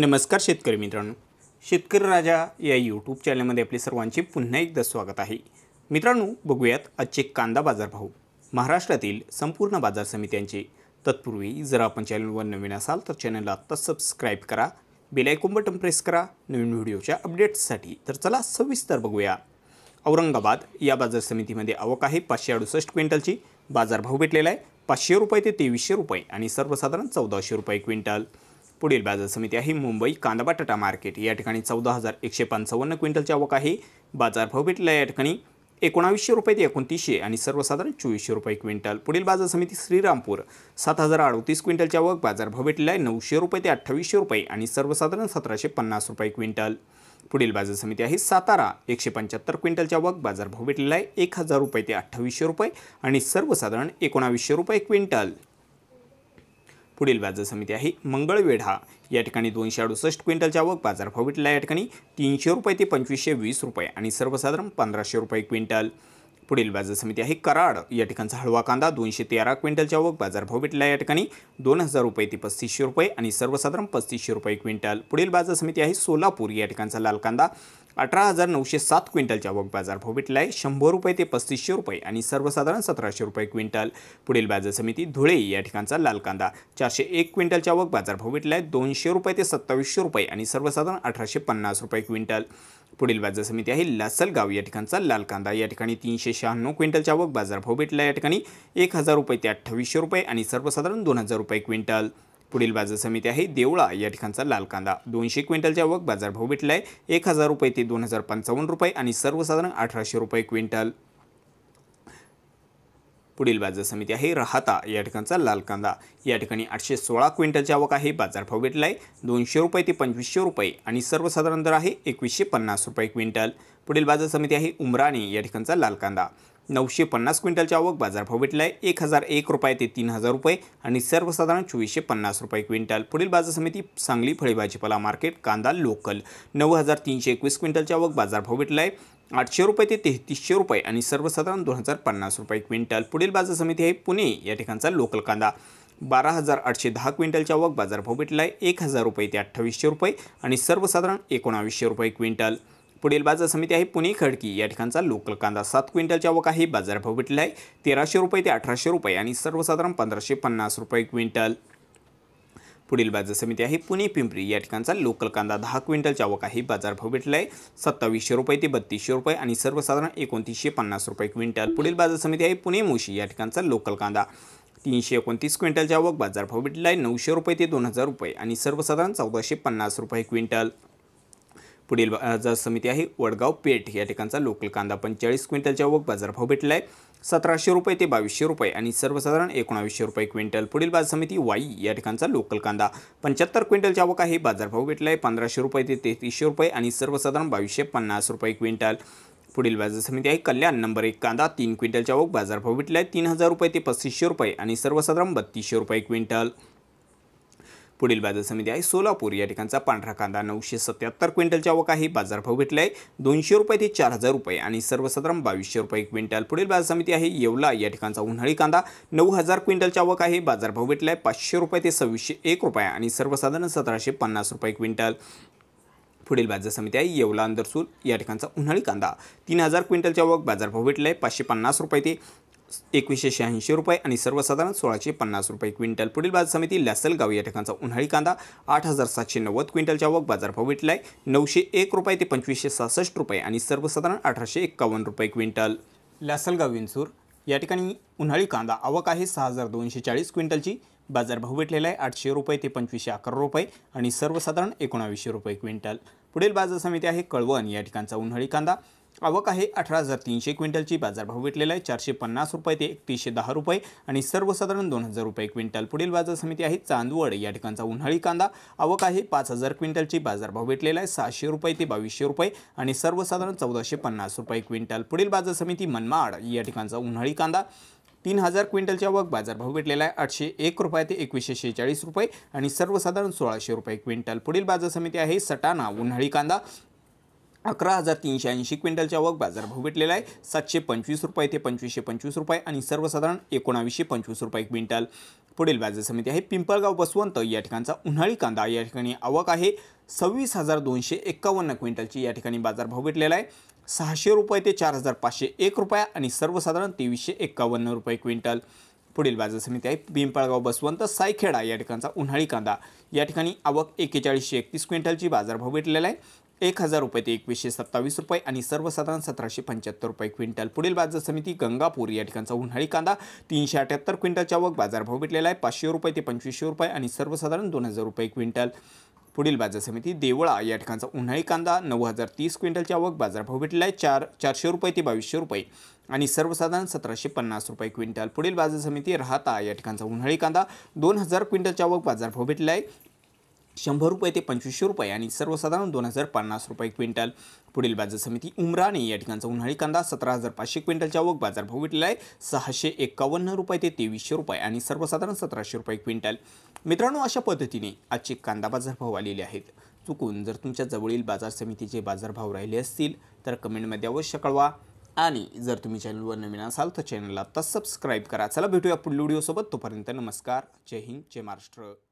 नमस्कार शेतकरी मित्रांनो शेतकरी राजा या यूट्यूब चॅनलमध्ये आपले सर्वांचे पुन्हा एकदा स्वागत आहे मित्रांनो बघूयात आजचे कांदा बाजारभाव महाराष्ट्रातील संपूर्ण बाजार समित्यांचे तत्पूर्वी जर आपण चॅनलवर नवीन असाल तर चॅनलला आत्ता सबस्क्राईब करा बेलायकोम बटन प्रेस करा नवीन व्हिडिओच्या अपडेट्ससाठी तर चला सविस्तर बघूया औरंगाबाद या बाजार समितीमध्ये आवक आहे पाचशे अडुसष्ट क्विंटलची बाजारभाव भेटलेला आहे पाचशे रुपये ते तेवीसशे रुपये आणि सर्वसाधारण चौदाशे रुपये क्विंटल पुढील बाजार समिती आहे मुंबई कांदा बटाटा मार्केट या ठिकाणी चौदा हजार एकशे पंचावन्न क्विंटलच्या आवक आहे बाजारभाव भेटला या ठिकाणी एकोणावीसशे रुपये ते एकोणतीसशे आणि सर्वसाधारण चोवीसशे रुपये क्विंटल पुढील बाजार समिती श्रीरामपूर सात हजार अडतीस क्विंटलच्या बाजार बाजारभाव भेटला आहे नऊशे रुपये ते अठ्ठावीसशे रुपये आणि सर्वसाधारण सतराशे पन्नास रुपये क्विंटल पुढील बाजार समिती आहे सातारा एकशे पंच्याहत्तर क्विंटलच्या आवक बाजारभाव भेटलेला आहे एक हजार रुपये ते अठ्ठावीसशे रुपये आणि सर्वसाधारण एकोणावीसशे रुपये क्विंटल पुढील बाजार समिती आहे मंगळवेढा या ठिकाणी दोनशे अडुसष्ट क्विंटलच्या आवक बाजार भाव भेटला या ठिकाणी तीनशे रुपये ते पंचवीसशे वीस रुपये आणि सर्वसाधारण पंधराशे रुपये क्विंटल पुढील बाजार समिती आहे कराड या ठिकाणचा हळवा कांदा दोनशे तेरा क्विंटलच्या आवक बाजारभाव भेटला या ठिकाणी दोन हजार रुपये ते पस्तीसशे रुपये आणि सर्वसाधारण पस्तीसशे रुपये क्विंटल पुढील बाजार समिती आहे सोलापूर या ठिकाणचा लाल कांदा अठरा हजार नऊशे सात क्विंटलच्या आवक बाजारभाव भेटला आहे शंभर रुपये ते पस्तीसशे रुपये आणि सर्वसाधारण सतराशे रुपये क्विंटल पुढील बाजार समिती धुळे या ठिकाणचा लाल कांदा चारशे एक क्विंटलच्या आवक बाजारभाव भेटला आहे दोनशे रुपये ते सत्तावीसशे रुपये आणि सर्वसाधारण अठराशे पन्नास रुपये क्विंटल पुढील बाजार समिती आहे लासलगाव या ठिकाणचा लाल कांदा या ठिकाणी तीनशे शहाण्णव क्विंटलच्या आवक बाजारभाव भेटला या ठिकाणी एक हजार रुपये ते अठ्ठावीसशे रुपये आणि सर्वसाधारण दोन हजार रुपये क्विंटल पुढील बाजार समिती आहे देवळा या ठिकाणचा लाल कांदा दोनशे क्विंटलच्या आवक बाजारभाव भेटला आहे एक हजार रुपये ते दोन हजार पंचावन्न रुपये आणि सर्वसाधारण अठराशे रुपये क्विंटल पुढील बाजार समिती आहे राहता या ठिकाणचा लाल कांदा या ठिकाणी आठशे सोळा क्विंटलची आवक आहे बाजारभाव भेटला आहे दोनशे रुपये ते पंचवीसशे रुपये आणि सर्वसाधारण दर आहे एकवीसशे पन्नास रुपये क्विंटल पुढील बाजार समिती आहे उमराणी या ठिकाणचा लाल कांदा नऊशे पन्नास क्विंटलच्या आवक बाजारभाव भेटला आहे एक हजार एक रुपये ते तीन हजार रुपये आणि सर्वसाधारण चोवीसशे पन्नास रुपये क्विंटल पुढील बाजार समिती सांगली फळे भाजीपाला मार्केट कांदा लोकल नऊ हजार तीनशे एकवीस क्विंटलची आवक बाजारभाव भेटला आहे आठशे रुपये ते तेहतीसशे रुपये आणि सर्वसाधारण दोन हजार पन्नास रुपये क्विंटल पुढील बाजार समिती आहे पुणे या ठिकाणचा लोकल कांदा बारा हजार आठशे दहा क्विंटलच्या आवक बाजारभाव भेटला आहे एक हजार रुपये ते अठ्ठावीसशे रुपये आणि सर्वसाधारण एकोणावीसशे रुपये क्विंटल पुढील बाजार समिती आहे पुणे खडकी या ठिकाणचा लोकल कांदा सात क्विंटलच्या आवक आहे बाजारभाव भेटला आहे तेराशे रुपये ते अठराशे रुपये आणि सर्वसाधारण पंधराशे पन्नास रुपये क्विंटल पुढील बाजार समिती आहे पुणे पिंपरी या ठिकाणचा लोकल कांदा दहा क्विंटलच्या आवक आहे भाव भेटला आहे सत्तावीसशे रुपये ते बत्तीसशे रुपये आणि सर्वसाधारण एकोणतीसशे पन्नास रुपये क्विंटल पुढील बाजार समिती आहे पुणे मोशी या ठिकाणचा लोकल कांदा तीनशे एकोणतीस क्विंटलच्या आवक बाजारभाव भेटला आहे नऊशे रुपये ते दोन हजार रुपये आणि सर्वसाधारण चौदाशे पन्नास रुपये क्विंटल पुढील बाजार समिती आहे वडगाव पेठ या ठिकाणचा लोकल कांदा पंचेचाळीस क्विंटलच्या वग बाजारभाव भेटला आहे सतराशे रुपये ते बावीसशे रुपये आणि सर्वसाधारण एकोणावीसशे रुपये क्विंटल पुढील बाजार समिती वाई या ठिकाणचा लोकल कांदा पंच्याहत्तर क्विंटलच्या आवक आहे बाजारभाव भेटला आहे पंधराशे रुपये ते तेहतीसशे रुपये आणि सर्वसाधारण बावीसशे पन्नास रुपये क्विंटल पुढील बाजार समिती आहे कल्याण नंबर एक कांदा तीन क्विंटलच्या आवक बाजारभाव भेटला आहे तीन हजार रुपये ते पस्तीसशे रुपये आणि सर्वसाधारण बत्तीसशे रुपये क्विंटल पुढील बाजार समिती आहे सोलापूर या ठिकाणचा पांढरा कांदा नऊशे सत्याहत्तर क्विंटलच्या आवक आहे बाजारभाव भेटला आहे दोनशे रुपये ते चार हजार रुपये आणि सर्वसाधारण बावीसशे रुपये क्विंटल पुढील बाजार समिती आहे येवला या ठिकाणचा उन्हाळी कांदा नऊ हजार क्विंटलच्या आवक आहे बाजारभाव भेटला आहे पाचशे रुपये ते सव्वीसशे एक रुपये आणि सर्वसाधारण सतराशे पन्नास रुपये क्विंटल पुढील बाजार समिती आहे येवला अंदरसूल या ठिकाणचा उन्हाळी कांदा तीन हजार क्विंटलच्या आवक बाजारभाव भेटला आहे पाचशे पन्नास रुपये ते एकवीसशे शहाऐंशी रुपये आणि सर्वसाधारण सोळाशे पन्नास रुपये क्विंटल पुढील बाजार समिती लॅसलगाव या ठिकाणचा उन्हाळी कांदा आठ हजार सातशे नव्वद क्विंटलचा आवक बाजारभाव भेटला आहे नऊशे एक रुपये ते पंचवीसशे सहासष्ट रुपये आणि सर्वसाधारण अठराशे एक्कावन्न रुपये क्विंटल लॅसलगाव विंचूर या ठिकाणी उन्हाळी कांदा आवक आहे सहा हजार दोनशे चाळीस क्विंटलची बाजारभाव भेटलेला आहे आठशे रुपये ते पंचवीसशे अकरा रुपये आणि सर्वसाधारण एकोणावीसशे रुपये क्विंटल पुढील बाजार समिती आहे कळवण या ठिकाणचा उन्हाळी कांदा आवक आहे अठरा हजार तीनशे क्विंटलची बाजारभाव भेटलेला आहे चारशे पन्नास रुपये ते एकतीसशे दहा रुपये आणि सर्वसाधारण दोन हजार रुपये क्विंटल पुढील बाजार समिती आहे चांदवड या ठिकाणचा उन्हाळी कांदा आवक आहे पाच हजार क्विंटलची बाजारभाव भेटलेला आहे सहाशे रुपये ते बावीसशे रुपये आणि सर्वसाधारण चौदाशे पन्नास रुपये क्विंटल पुढील बाजार समिती मनमाड या ठिकाणचा उन्हाळी कांदा तीन हजार क्विंटलची आवक बाजारभाव भेटलेला आहे आठशे एक रुपये ते एकवीसशे शेहेचाळीस रुपये आणि सर्वसाधारण सोळाशे रुपये क्विंटल पुढील बाजार समिती आहे सटाणा उन्हाळी कांदा अकरा हजार तीनशे ऐंशी क्विंटलच्या वग बाजारभाव भेटलेला आहे सातशे पंचवीस रुपये ते पंचवीसशे पंचवीस रुपये आणि सर्वसाधारण एकोणावीसशे पंचवीस रुपये क्विंटल पुढील बाजार समिती आहे पिंपळगाव बसवंत या ठिकाणचा उन्हाळी कांदा या ठिकाणी आवक आहे सव्वीस हजार दोनशे एक्कावन्न क्विंटलची या ठिकाणी बाजारभाव भेटलेला आहे सहाशे रुपये ते चार हजार पाचशे एक रुपये आणि सर्वसाधारण तेवीसशे एक्कावन्न रुपये क्विंटल पुढील बाजार समिती आहे पिंपळगाव बसवंत सायखेडा या ठिकाणचा उन्हाळी कांदा या ठिकाणी आवक एकेचाळीसशे एकतीस क्विंटलची बाजारभाव भेटलेला आहे एक हजार रुपये ते एकवीसशे सत्तावीस रुपये आणि सर्वसाधारण सतराशे पंच्याहत्तर रुपये क्विंटल पुढील बाजार समिती गंगापूर या ठिकाणचा उन्हाळी कांदा तीनशे अठ्याहत्तर क्विंटलच्या वग बाजारभाव भेटलेला आहे पाचशे रुपये ते पंचवीसशे रुपये आणि सर्वसाधारण दोन हजार रुपये क्विंटल पुढील बाजार समिती देवळा या ठिकाणचा उन्हाळी कांदा नऊ हजार तीस क्विंटलच्या आवक बाजारभाव भेटला आहे चार चारशे रुपये ते बावीसशे रुपये आणि सर्वसाधारण सतराशे पन्नास रुपये क्विंटल पुढील बाजार समिती राहता या ठिकाणचा उन्हाळी कांदा दोन हजार क्विंटलच्या आवक बाजारभाव भेटला आहे शंभर रुपये ते पंचवीसशे रुपये आणि सर्वसाधारण दोन हजार पन्नास रुपये क्विंटल पुढील बाजार समिती उमराने या ठिकाणचा उन्हाळी कांदा सतरा हजार पाचशे क्विंटलच्या आवक बाजारभाव भेटलेला आहे सहाशे एकावन्न रुपये ते तेवीसशे रुपये आणि सर्वसाधारण सतराशे रुपये क्विंटल मित्रांनो अशा पद्धतीने आजचे कांदा बाजार भाव आलेले आहेत चुकून जर तुमच्या जवळील बाजार समितीचे बाजारभाव राहिले असतील तर कमेंटमध्ये अवश्य कळवा आणि जर तुम्ही चॅनलवर नवीन असाल तर चॅनलला आत्ता सबस्क्राईब करा चला भेटूया पुढील व्हिडिओसोबत तोपर्यंत नमस्कार जय हिंद जय महाराष्ट्र